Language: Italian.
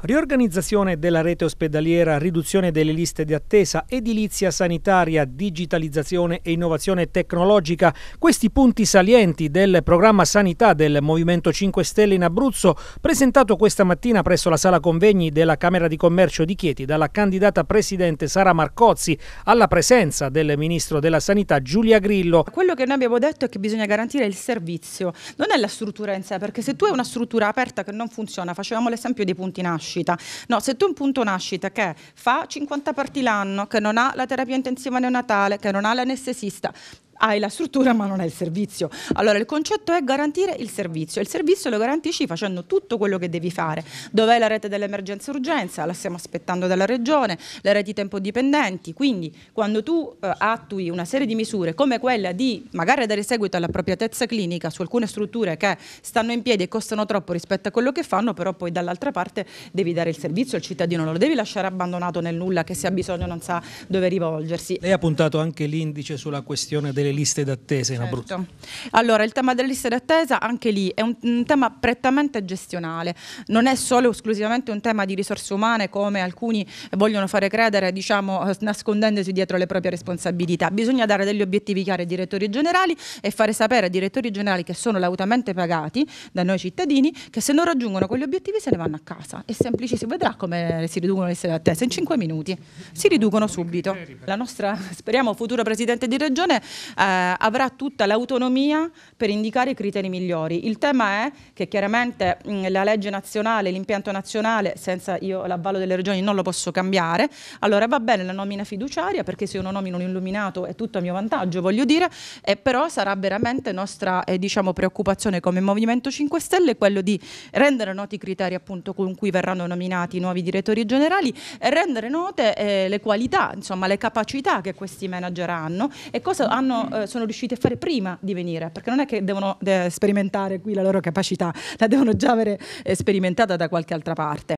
Riorganizzazione della rete ospedaliera, riduzione delle liste di attesa, edilizia sanitaria, digitalizzazione e innovazione tecnologica, questi punti salienti del programma sanità del Movimento 5 Stelle in Abruzzo, presentato questa mattina presso la sala convegni della Camera di Commercio di Chieti dalla candidata presidente Sara Marcozzi, alla presenza del ministro della Sanità Giulia Grillo. Quello che noi abbiamo detto è che bisogna garantire il servizio, non è la struttura in sé, perché se tu hai una struttura aperta che non funziona, facevamo l'esempio dei punti nascita, nascita. No, se tu hai un punto nascita che fa 50 parti l'anno, che non ha la terapia intensiva neonatale, che non ha l'anestesista, hai la struttura ma non hai il servizio. Allora il concetto è garantire il servizio. Il servizio lo garantisci facendo tutto quello che devi fare. Dov'è la rete dell'emergenza urgenza? La stiamo aspettando dalla regione, le reti tempo dipendenti. Quindi quando tu eh, attui una serie di misure come quella di magari dare seguito all'appropriatezza clinica su alcune strutture che stanno in piedi e costano troppo rispetto a quello che fanno, però poi dall'altra parte devi dare il servizio al cittadino, non lo devi lasciare abbandonato nel nulla che se ha bisogno non sa dove rivolgersi. Lei ha puntato anche l'indice sulla questione delle delle liste d'attesa in Abruzzo? Certo. Allora, il tema delle liste d'attesa anche lì è un, un, tema prettamente gestionale, non è solo esclusivamente un tema di risorse umane come alcuni vogliono fare credere, diciamo, eh, nascondendosi dietro le proprie responsabilità. Bisogna dare degli obiettivi chiari ai direttori generali e fare sapere ai direttori generali che sono lautamente pagati da noi cittadini che se non raggiungono quegli obiettivi se ne vanno a casa. È semplicissimo, vedrà come si riducono le liste d'attesa in 5 minuti. Si riducono subito. La nostra, speriamo, futura Presidente di Regione eh, avrà tutta l'autonomia per indicare i criteri migliori. Il tema è che chiaramente mh, mm, la legge nazionale, l'impianto nazionale, senza io l'avvallo delle regioni non lo posso cambiare, allora va bene la nomina fiduciaria perché se io non nomino un illuminato è tutto a mio vantaggio, voglio dire, eh, però sarà veramente nostra eh, diciamo, preoccupazione come Movimento 5 Stelle quello di rendere noti i criteri appunto con cui verranno nominati i nuovi direttori generali e rendere note eh, le qualità, insomma le capacità che questi manager hanno e cosa hanno eh, sono riusciti a fare prima di venire, perché non è che devono de, eh, sperimentare qui la loro capacità, la devono già avere eh, sperimentata da qualche altra parte.